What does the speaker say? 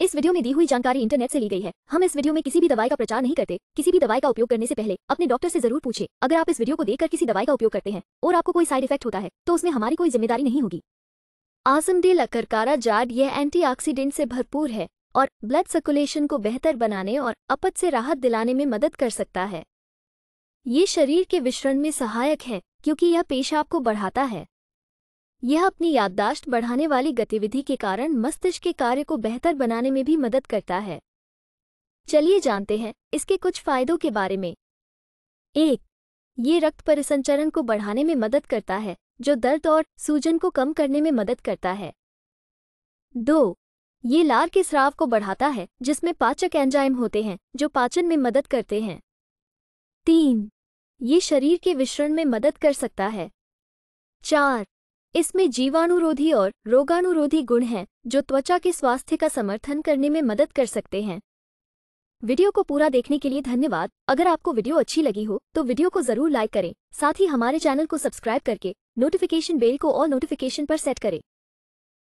इस वीडियो में दी हुई जानकारी इंटरनेट से ली गई है हम इस वीडियो में किसी भी दवाई का प्रचार नहीं करते किसी भी दवाई का उपयोग करने से पहले अपने डॉक्टर से जरूर पूछे अगर आप इस वीडियो को देखकर किसी दवाई का उपयोग करते हैं और आपको कोई साइड इफेक्ट होता है तो उसमें हमारी कोई जिम्मेदारी नहीं होगी आसम डे लकरकारा जाड यह एंटीऑक्सीडेंट से भरपूर है और ब्लड सर्कुलेशन को बेहतर बनाने और अपत से राहत दिलाने में मदद कर सकता है ये शरीर के विश्रण में सहायक है क्योंकि यह पेशाब को बढ़ाता है यह अपनी याददाश्त बढ़ाने वाली गतिविधि के कारण मस्तिष्क के कार्य को बेहतर बनाने में भी मदद करता है चलिए जानते हैं इसके कुछ फायदों के बारे में एक ये रक्त परिसंचरण को बढ़ाने में मदद करता है जो दर्द और सूजन को कम करने में मदद करता है दो ये लार के स्राव को बढ़ाता है जिसमें पाचक एंजाइम होते हैं जो पाचन में मदद करते हैं तीन ये शरीर के विश्रण में मदद कर सकता है चार इसमें जीवाणुरोधी और रोगाणुरोधी गुण हैं जो त्वचा के स्वास्थ्य का समर्थन करने में मदद कर सकते हैं वीडियो को पूरा देखने के लिए धन्यवाद अगर आपको वीडियो अच्छी लगी हो तो वीडियो को जरूर लाइक करें साथ ही हमारे चैनल को सब्सक्राइब करके नोटिफिकेशन बेल को ऑल नोटिफिकेशन पर सेट करें